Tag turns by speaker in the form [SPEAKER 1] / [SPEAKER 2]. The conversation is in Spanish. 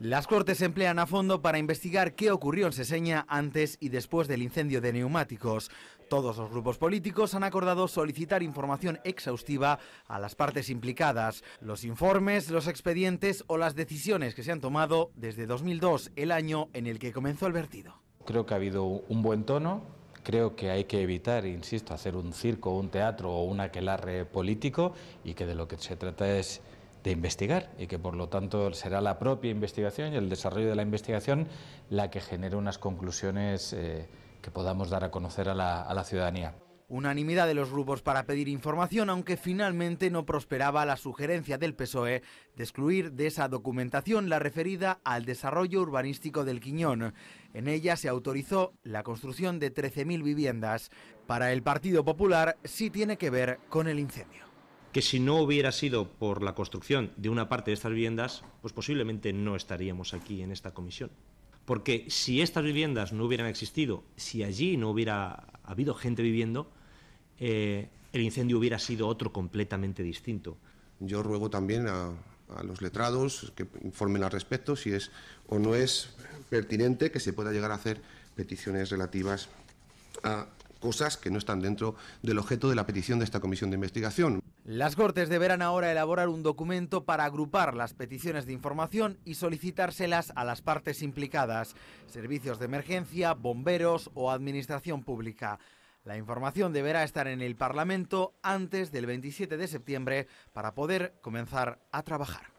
[SPEAKER 1] Las Cortes emplean a fondo para investigar qué ocurrió en Seseña antes y después del incendio de neumáticos. Todos los grupos políticos han acordado solicitar información exhaustiva a las partes implicadas, los informes, los expedientes o las decisiones que se han tomado desde 2002, el año en el que comenzó el vertido.
[SPEAKER 2] Creo que ha habido un buen tono, creo que hay que evitar, insisto, hacer un circo, un teatro o un aquelarre político y que de lo que se trata es de investigar y que por lo tanto será la propia investigación y el desarrollo de la investigación la que genere unas conclusiones eh, que podamos dar a conocer a la, a la ciudadanía.
[SPEAKER 1] Unanimidad de los grupos para pedir información, aunque finalmente no prosperaba la sugerencia del PSOE de excluir de esa documentación la referida al desarrollo urbanístico del Quiñón. En ella se autorizó la construcción de 13.000 viviendas. Para el Partido Popular sí tiene que ver con el incendio
[SPEAKER 3] que si no hubiera sido por la construcción de una parte de estas viviendas, pues posiblemente no estaríamos aquí en esta comisión. Porque si estas viviendas no hubieran existido, si allí no hubiera habido gente viviendo, eh, el incendio hubiera sido otro
[SPEAKER 4] completamente distinto. Yo ruego también a los letrados que informen al respecto si es o no es pertinente que se pueda llegar a hacer peticiones relativas a cosas que no están dentro del objeto de la petición de esta comisión de investigación.
[SPEAKER 1] Las Cortes deberán ahora elaborar un documento para agrupar las peticiones de información y solicitárselas a las partes implicadas, servicios de emergencia, bomberos o administración pública. La información deberá estar en el Parlamento antes del 27 de septiembre para poder comenzar a trabajar.